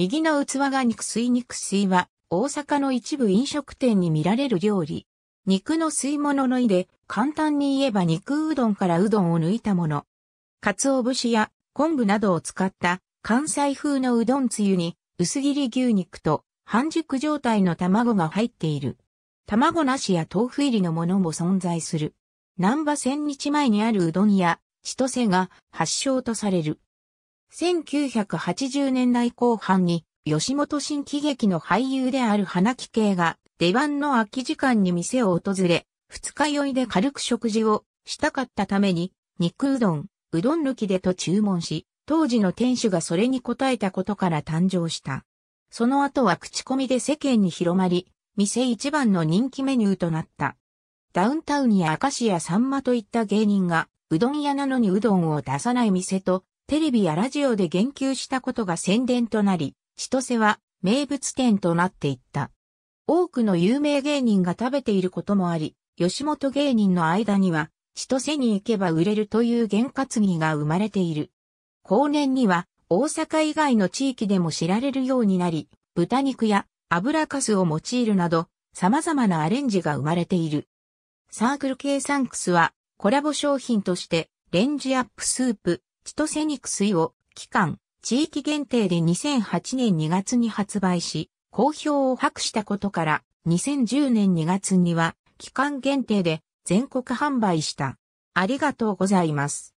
右の器が肉水肉水は、大阪の一部飲食店に見られる料理。肉の吸い物の意で、簡単に言えば肉うどんからうどんを抜いたもの。鰹節や昆布などを使った関西風のうどんつゆに薄切り牛肉と半熟状態の卵が入っている。卵なしや豆腐入りのものも存在する。南波千日前にあるうどん屋、千歳が発祥とされる。1980年代後半に、吉本新喜劇の俳優である花木慶が、出番の空き時間に店を訪れ、二日酔いで軽く食事をしたかったために、肉うどん、うどん抜きでと注文し、当時の店主がそれに応えたことから誕生した。その後は口コミで世間に広まり、店一番の人気メニューとなった。ダウンタウンやアカシやさんまといった芸人が、うどん屋なのにうどんを出さない店とテレビやラジオで言及したことが宣伝となり、千歳は名物店となっていった。多くの有名芸人が食べていることもあり、吉本芸人の間には、千歳に行けば売れるという験担ぎが生まれている。後年には、大阪以外の地域でも知られるようになり、豚肉や油かすを用いるなど、様々なアレンジが生まれている。サークル系サンクスは、コラボ商品として、レンジアップスープ、千歳肉水を期間、地域限定で2008年2月に発売し、好評を博したことから、2010年2月には期間限定で全国販売した。ありがとうございます。